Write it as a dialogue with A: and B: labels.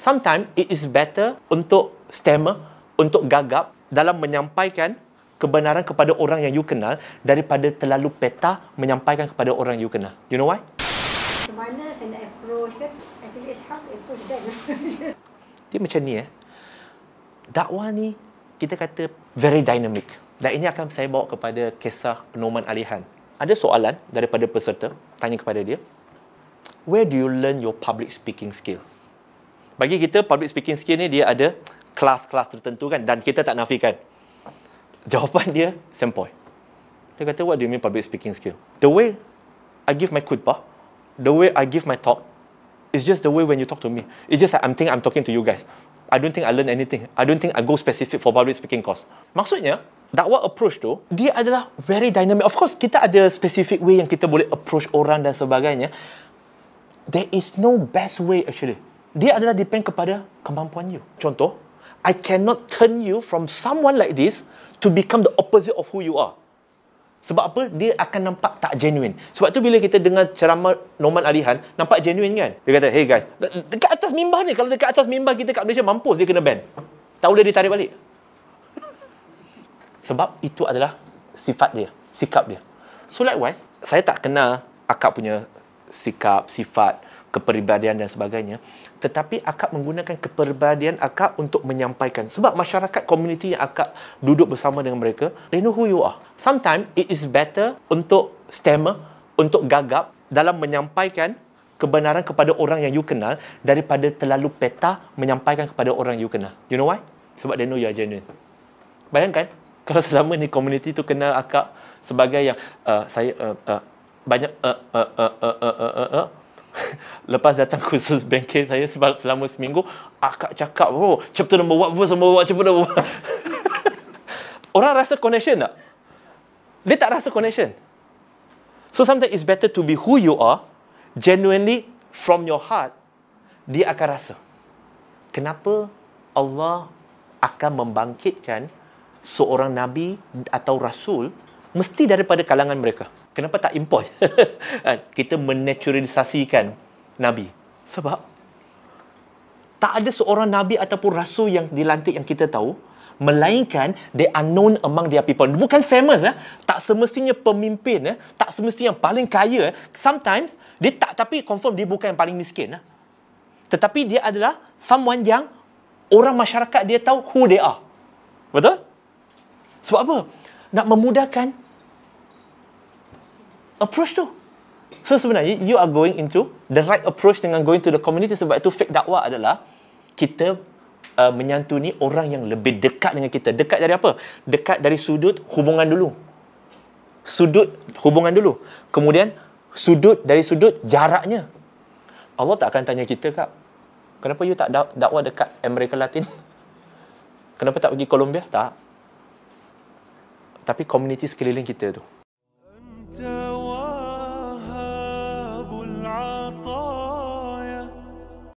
A: Sometimes it is better untuk stammer, untuk gagap dalam menyampaikan kebenaran kepada orang yang you kenal daripada terlalu peta menyampaikan kepada orang you kenal. You know why? Macam mana saya nak approach kan? Actually, it's hard to approach them. Dia macam ni eh. Dakwah ni kita kata very dynamic. Dan ini akan saya bawa kepada kisah Norman Alihan. Ada soalan daripada peserta tanya kepada dia. Where do you learn your public speaking skill? bagi kita public speaking skill ni dia ada kelas-kelas tertentu kan dan kita tak nafikan. Jawapan dia sempoi. Dia kata what do you mean public speaking skill? The way I give my khutbah, the way I give my talk is just the way when you talk to me. It's just like I'm think I'm talking to you guys. I don't think I learn anything. I don't think I go specific for public speaking course. Maksudnya, dakwa approach tu, dia adalah very dynamic. Of course, kita ada specific way yang kita boleh approach orang dan sebagainya. There is no best way actually dia adalah depend kepada kemampuan you. Contoh, I cannot turn you from someone like this to become the opposite of who you are. Sebab apa? Dia akan nampak tak genuine. Sebab tu bila kita dengar ceramah Norman Alihan, nampak genuine kan? Dia kata, hey guys, dekat atas mimbar ni, kalau dekat atas mimbar kita kat Malaysia, mampus dia kena ban. Tahu boleh ditarik balik. Sebab itu adalah sifat dia, sikap dia. So likewise, saya tak kenal akak punya sikap, sifat, kepribadian dan sebagainya tetapi akak menggunakan kepribadian akak untuk menyampaikan sebab masyarakat komuniti yang akak duduk bersama dengan mereka they know who you are sometimes it is better untuk stammer untuk gagap dalam menyampaikan kebenaran kepada orang yang you kenal daripada terlalu peta menyampaikan kepada orang you kenal you know why sebab they know you are genuine bayangkan kalau selama ni komuniti tu kenal akak sebagai yang uh, saya uh, uh, banyak uh, uh, uh, uh, uh, uh, uh, lepas datang khusus bengkel saya selama seminggu akak cakap oh chapter nombor what verse nombor what chapter nombor orang rasa connection tak dia tak rasa connection so sometimes it's better to be who you are genuinely from your heart dia akan rasa kenapa Allah akan membangkitkan seorang nabi atau rasul mesti daripada kalangan mereka kenapa tak import kan? kita menaturalisasikan nabi sebab tak ada seorang nabi ataupun rasul yang dilantik yang kita tahu melainkan they are known among their people bukan famous eh tak semestinya pemimpin eh tak semestinya yang paling kaya eh. sometimes dia tak tapi confirm dia bukan yang paling miskin eh. tetapi dia adalah someone yang orang masyarakat dia tahu who they are betul sebab apa nak memudahkan approach tu. So sebenarnya you are going into the right approach dengan going to the community sebab itu fake dakwah adalah kita uh, menyantuni orang yang lebih dekat dengan kita. Dekat dari apa? Dekat dari sudut hubungan dulu. Sudut hubungan dulu. Kemudian sudut dari sudut jaraknya. Allah tak akan tanya kita kak. Kenapa you tak dakwah dekat Amerika Latin? Kenapa tak pergi Colombia? Tak. Tapi community sekeliling kita tu.